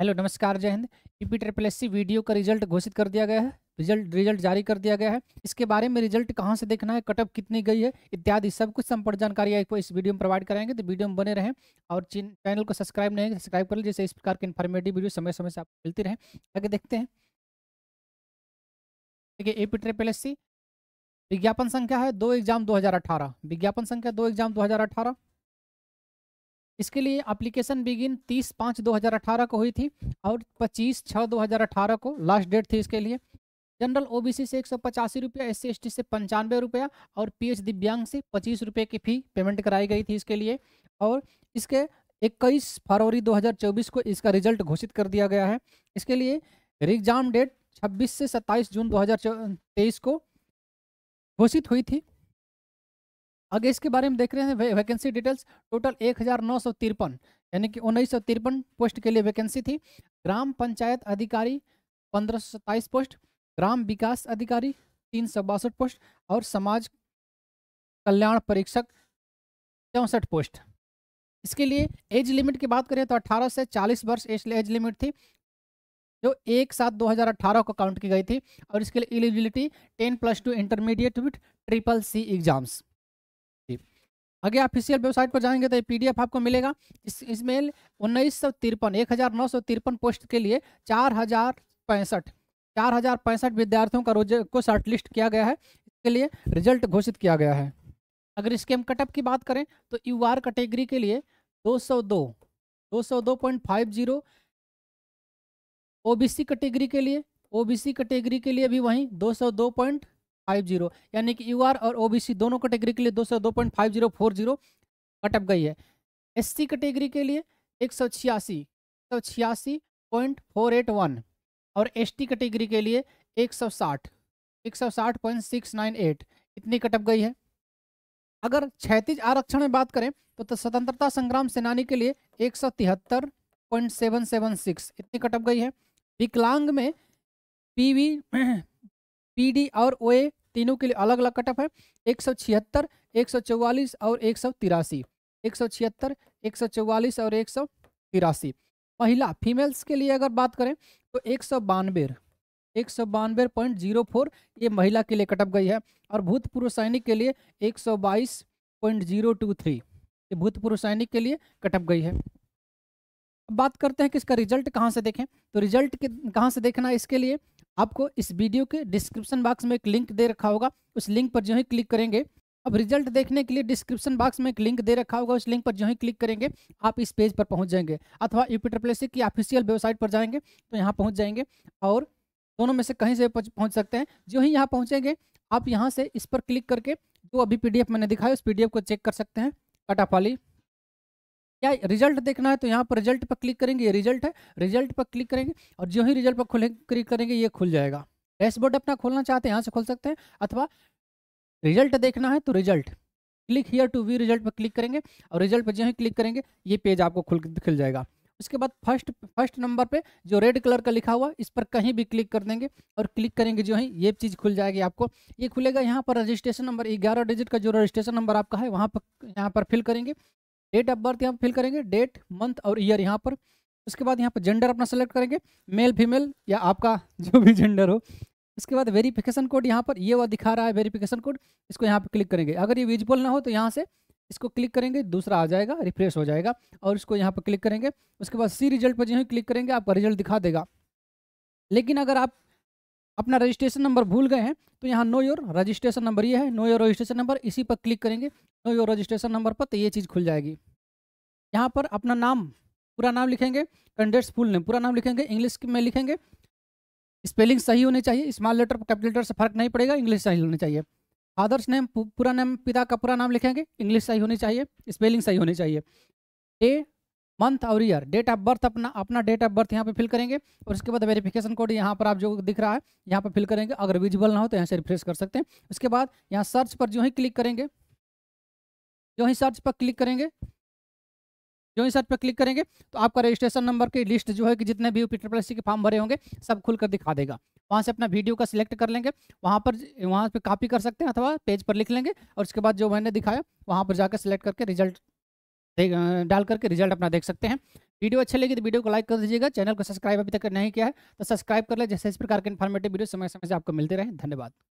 hello नमस्कार जय हिंद ईपी ट्रिपल एस वीडियो का रिजल्ट घोषित कर दिया गया है रिजल्ट रिजल्ट जारी कर दिया गया है इसके बारे में रिजल्ट कहाँ से देखना है कटअप कितनी गई है इत्यादि सब कुछ संपर्क जानकारी आपको इस वीडियो में प्रोवाइड कराएंगे तो वीडियो में बने रहें और चैनल को सब्सक्राइब नहीं तो सब्सक्राइब कर लीजिए जैसे इस प्रकार की इन्फॉर्मेटिव वीडियो समय समय से आपको मिलती रहे आगे देखते हैं देखिए ए पी ट्रिपल एस विज्ञापन संख्या है दो एग्जाम दो विज्ञापन संख्या दो एग्जाम दो इसके लिए एप्लीकेशन बिगिन 30 पाँच 2018 को हुई थी और 25 छः 2018 को लास्ट डेट थी इसके लिए जनरल ओबीसी से एक सौ पचासी रुपया एस सी से पंचानवे रुपया और पी दिव्यांग से पच्चीस रुपये की फ़ी पेमेंट कराई गई थी इसके लिए और इसके इक्कीस फरवरी 2024 को इसका रिजल्ट घोषित कर दिया गया है इसके लिए एग्जाम डेट 26 से 27 जून 2023 को घोषित हुई थी आगे इसके बारे में देख रहे हैं वैकेंसी डिटेल्स टोटल एक हज़ार नौ सौ तिरपन यानी कि उन्नीस सौ तिरपन पोस्ट के लिए वैकेंसी थी ग्राम पंचायत अधिकारी पंद्रह सौ सत्ताईस पोस्ट ग्राम विकास अधिकारी तीन सौ बासठ पोस्ट और समाज कल्याण परीक्षक चौंसठ पोस्ट इसके लिए एज लिमिट की बात करें तो 18 से 40 वर्ष एज लिमिट थी जो एक सात 2018 को काउंट की गई थी और इसके लिए eligibility 10 plus two intermediate with triple C exams आगे ऑफिशियल वेबसाइट पर जाएंगे तो ये पीडीएफ आपको मिलेगा इस इसमें उन्नीस सौ तिरपन एक हज़ार नौ सौ तिरपन पोस्ट के लिए चार हज़ार पैंसठ चार हज़ार पैंसठ विद्यार्थियों का रोज को शॉर्टलिस्ट किया गया है इसके लिए रिजल्ट घोषित किया गया है अगर स्केम कटअप की बात करें तो यू आर कैटेगरी के लिए दो सौ दो दो सौ दो point five zero O B C category के लिए ओ बी सी कैटेगरी के लिए भी वहीं दो सौ दो पॉइंट 2.50 यानी कि यूआर और ओबीसी दोनों कैटेगरी के लिए दो सौ दो point five zero four zero cutoff गई है एससी कैटेगरी के लिए एक सौ छियासी एक सौ छियासी पॉइंट फोर एट वन और एसटी कैटेगरी के लिए एक सौ साठ एक सौ साठ पॉइंट सिक्स नाइन एट इतनी कटअप गई है अगर क्षैतिज आरक्षण में बात करें तो, तो स्वतंत्रता संग्राम सेनानी के लिए एक सौ तिहत्तर पॉइंट सेवन सेवन सिक्स इतनी कटअप गई है विकलांग में पीवी पीडी और ओए तीनों के लिए अलग अलग कटअप है एक सौ छिहत्तर एक सौ चौवालीस और एक सौ तिरासी एक सौ छिहत्तर एक सौ चौवालीस और एक सौ तिरासी महिला फीमेल्स के लिए अगर बात करें तो एक सौ बानवे एक सौ बानवे पॉइंट जीरो फोर ये महिला के लिए कटअप गई है और भूतपूर्व सैनिक के लिए एक सौ बाईस पॉइंट जीरो टू थ्री ये भूतपूर्व सैनिक के लिए कटअप गई है बात करते हैं कि इसका रिजल्ट कहाँ से देखें तो रिजल्ट कहाँ से देखना है इसके लिए आपको इस वीडियो के डिस्क्रिप्शन बॉक्स में एक लिंक दे रखा होगा उस लिंक पर जो है क्लिक करेंगे अब रिजल्ट देखने के लिए डिस्क्रिप्शन बॉक्स में एक लिंक दे रखा होगा उस लिंक पर जो ही क्लिक करेंगे आप इस पेज पर पहुंच जाएंगे अथवा यूपीट्रप्लेसी की ऑफिशियल वेबसाइट पर जाएंगे तो यहाँ पहुंच जाएंगे और दोनों में से कहीं से पहुंच सकते हैं जो ही यहाँ पहुंचेंगे आप यहाँ से इस पर क्लिक करके जो अभी पीडीएफ मैंने दिखाया उस पी को चेक कर सकते हैं कटाफाली या रिजल्ट देखना है तो यहाँ पर रिजल्ट पर क्लिक करेंगे ये रिजल्ट है रिजल्ट पर क्लिक करेंगे और जो ही रिजल्ट पर खुले क्लिक करेंगे ये खुल जाएगा डैशबोर्ड अपना खोलना चाहते हैं यहाँ से खोल सकते हैं अथवा रिजल्ट देखना है तो result click here to view result पर क्लिक करेंगे और रिजल्ट पर जो ही क्लिक करेंगे ये पेज आपको खुल खुल जाएगा उसके बाद फर्स्ट फर्स्ट नंबर पे जो रेड कलर का लिखा हुआ इस पर कहीं भी क्लिक कर देंगे और क्लिक करेंगे जो है ये चीज़ खुल जाएगी आपको ये खुलेगा यहाँ पर रजिस्ट्रेशन नंबर ग्यारह डिजिट का जो रजिस्ट्रेशन नंबर आपका है वहाँ पर यहाँ पर फिल करेंगे डेट ऑफ बर्थ यहाँ पर फिल करेंगे डेट मंथ और ईयर यहाँ पर उसके बाद यहाँ पर जेंडर अपना सेलेक्ट करेंगे मेल फीमेल या आपका जो भी जेंडर हो इसके बाद वेरीफिकेशन कोड यहाँ पर ये वो दिखा रहा है वेरीफिकेशन कोड इसको यहाँ पर क्लिक करेंगे अगर ये विजिबल ना हो तो यहाँ से इसको क्लिक करेंगे दूसरा आ जाएगा रिफ्रेश हो जाएगा और इसको यहाँ पर क्लिक करेंगे उसके बाद सी रिजल्ट पर जो क्लिक करेंगे आपका रिजल्ट दिखा देगा लेकिन अगर आप अपना रजिस्ट्रेशन नंबर भूल गए हैं तो यहाँ नो योर रजिस्ट्रेशन नंबर ये है नो योर रजिस्ट्रेशन नंबर इसी पर क्लिक करेंगे नो योर रजिस्ट्रेशन नंबर पर तो ये चीज़ खुल जाएगी यहाँ पर अपना नाम पूरा नाम लिखेंगे कैंडिडेट्स फुल नेम पूरा नाम लिखेंगे इंग्लिश में लिखेंगे स्पेलिंग सही होनी चाहिए स्मॉल लेटर कैपिटल लेटर से फर्क नहीं पड़ेगा इंग्लिश सही होनी चाहिए फादर्स नेम पूरा नेम पिता का पूरा नाम लिखेंगे इंग्लिश सही होनी चाहिए स्पेलिंग सही होनी चाहिए ए मंथ और ईयर डेट ऑफ बर्थ अपना अपना डेट ऑफ बर्थ यहाँ पे फिल करेंगे और उसके बाद वेरिफिकेशन कोड यहाँ पर आप जो दिख रहा है यहाँ पर फिल करेंगे अगर विजिबल ना हो तो यहाँ से रिफ्रेश कर सकते हैं उसके बाद यहाँ सर्च पर जो ही क्लिक करेंगे ही सर्च पर क्लिक करेंगे जो ही सर्च पर क्लिक करेंगे तो आपका रजिस्ट्रेशन नंबर की लिस्ट जो है कि जितने भी पी ट्रिपल के फॉर्म भरे होंगे सब खुलकर दिखा देगा वहाँ से अपना वीडियो का सिलेक्ट कर लेंगे वहाँ पर वहाँ पर कॉपी कर सकते हैं अथवा पेज पर लिख लेंगे और उसके बाद जो मैंने दिखाया वहाँ पर जाकर सिलेक्ट करके रिजल्ट डाल करके रिजल्ट अपना देख सकते हैं वीडियो अच्छी लगी तो वीडियो को लाइक कर दीजिएगा चैनल को सब्सक्राइब अभी तक नहीं किया है तो सब्सक्राइब कर ले जैसे इस प्रकार के इन्फॉर्मेटिव वीडियो समय समय से आपको मिलते रहे धन्यवाद